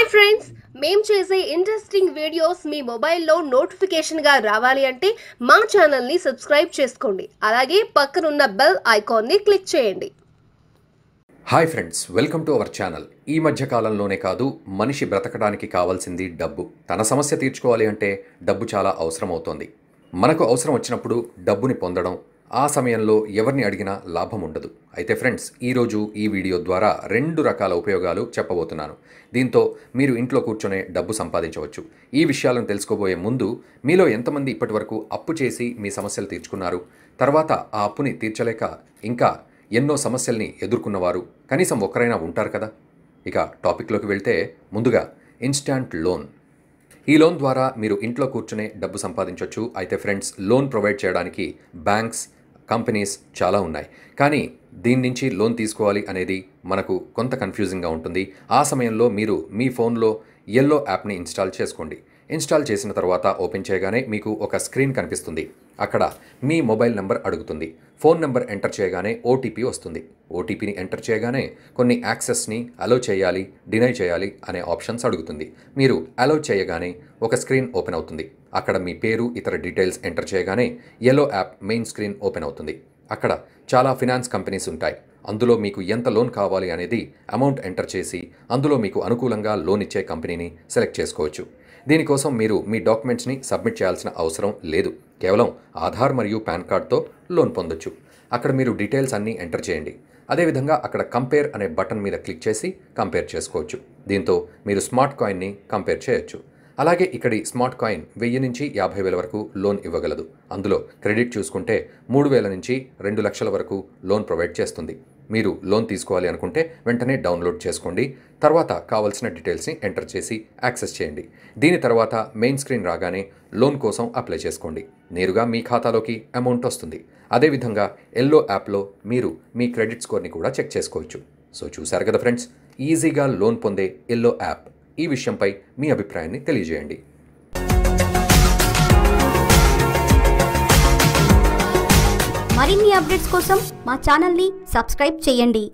hi friends మేము చేసే interesting videos మీ మొబైల్లో నోటిఫికేషన్గా రావాలి అంటే మా ఛానల్ని సబ్స్క్రైబ్ చేసుకోండి అలాగే పక్కనున్న బెల్ ఐకాన్ని క్లిక్ చేయండి hi friends welcome to our channel ఈ మధ్య కాలంలోనే కాదు మనిషి బ్రతకడానికి కావాల్సింది డబ్బు తన సమస్య తీర్చుకోవాలి అంటే డబ్బు చాలా అవసరం అవుతోంది మనకు అవసరం వచ్చినప్పుడు డబ్బుని పొందడం ఆ సమయంలో ఎవరిని అడిగినా లాభం ఉండదు అయితే ఫ్రెండ్స్ ఈరోజు ఈ వీడియో ద్వారా రెండు రకాల ఉపయోగాలు చెప్పబోతున్నాను దీంతో మీరు ఇంట్లో కూర్చొనే డబ్బు సంపాదించవచ్చు ఈ విషయాలను తెలుసుకోబోయే ముందు మీలో ఎంతమంది ఇప్పటివరకు అప్పు చేసి మీ సమస్యలు తీర్చుకున్నారు తర్వాత ఆ అప్పుని తీర్చలేక ఇంకా ఎన్నో సమస్యల్ని ఎదుర్కొన్నవారు కనీసం ఒక్కరైనా ఉంటారు కదా ఇక టాపిక్లోకి వెళ్తే ముందుగా ఇన్స్టాంట్ లోన్ ఈ లోన్ ద్వారా మీరు ఇంట్లో కూర్చునే డబ్బు సంపాదించవచ్చు అయితే ఫ్రెండ్స్ లోన్ ప్రొవైడ్ చేయడానికి బ్యాంక్స్ కంపెనీస్ చాలా ఉన్నాయి కానీ దీని నుంచి లోన్ తీసుకోవాలి అనేది మనకు కొంత కన్ఫ్యూజింగ్గా ఉంటుంది ఆ సమయంలో మీరు మీ ఫోన్లో ఎల్లో యాప్ని ఇన్స్టాల్ చేసుకోండి ఇన్స్టాల్ చేసిన తర్వాత ఓపెన్ చేయగానే మీకు ఒక స్క్రీన్ కనిపిస్తుంది అక్కడ మీ మొబైల్ నంబర్ అడుగుతుంది ఫోన్ నంబర్ ఎంటర్ చేయగానే ఓటీపీ వస్తుంది ఓటీపీని ఎంటర్ చేయగానే కొన్ని యాక్సెస్ని అలో చేయాలి డినై చేయాలి అనే ఆప్షన్స్ అడుగుతుంది మీరు అలో చేయగానే ఒక స్క్రీన్ ఓపెన్ అవుతుంది అక్కడ మీ పేరు ఇతర డీటెయిల్స్ ఎంటర్ చేయగానే yellow app main screen open అవుతుంది అక్కడ చాలా ఫినాన్స్ కంపెనీస్ ఉంటాయి అందులో మీకు ఎంత లోన్ కావాలి అనేది అమౌంట్ ఎంటర్ చేసి అందులో మీకు అనుకూలంగా లోన్ ఇచ్చే కంపెనీని సెలెక్ట్ చేసుకోవచ్చు దీనికోసం మీరు మీ డాక్యుమెంట్స్ని సబ్మిట్ చేయాల్సిన అవసరం లేదు కేవలం ఆధార్ మరియు పాన్ కార్డ్తో లోన్ పొందొచ్చు అక్కడ మీరు డీటెయిల్స్ అన్నీ ఎంటర్ చేయండి అదేవిధంగా అక్కడ కంపేర్ అనే బటన్ మీద క్లిక్ చేసి కంపేర్ చేసుకోవచ్చు దీంతో మీరు స్మార్ట్ కాయిన్ని కంపేర్ చేయొచ్చు అలాగే ఇక్కడి స్మార్ట్ కాయిన్ వెయ్యి నుంచి యాభై వేల వరకు లోన్ ఇవ్వగలదు అందులో క్రెడిట్ చూసుకుంటే మూడు వేల నుంచి రెండు లక్షల వరకు లోన్ ప్రొవైడ్ చేస్తుంది మీరు లోన్ తీసుకోవాలి అనుకుంటే వెంటనే డౌన్లోడ్ చేసుకోండి తర్వాత కావాల్సిన డీటెయిల్స్ని ఎంటర్ చేసి యాక్సెస్ చేయండి దీని తర్వాత మెయిన్ స్క్రీన్ రాగానే లోన్ కోసం అప్లై చేసుకోండి నేరుగా మీ ఖాతాలోకి అమౌంట్ వస్తుంది అదేవిధంగా ఎల్లో యాప్లో మీరు మీ క్రెడిట్ స్కోర్ని కూడా చెక్ చేసుకోవచ్చు సో చూశారు కదా ఫ్రెండ్స్ ఈజీగా లోన్ పొందే ఎల్లో యాప్ ఈ విషయంపై మీ అభిప్రాయాన్ని తెలియజేయండి మరిన్ని అప్డేట్స్ కోసం మా ఛానల్ని సబ్స్క్రైబ్ చేయండి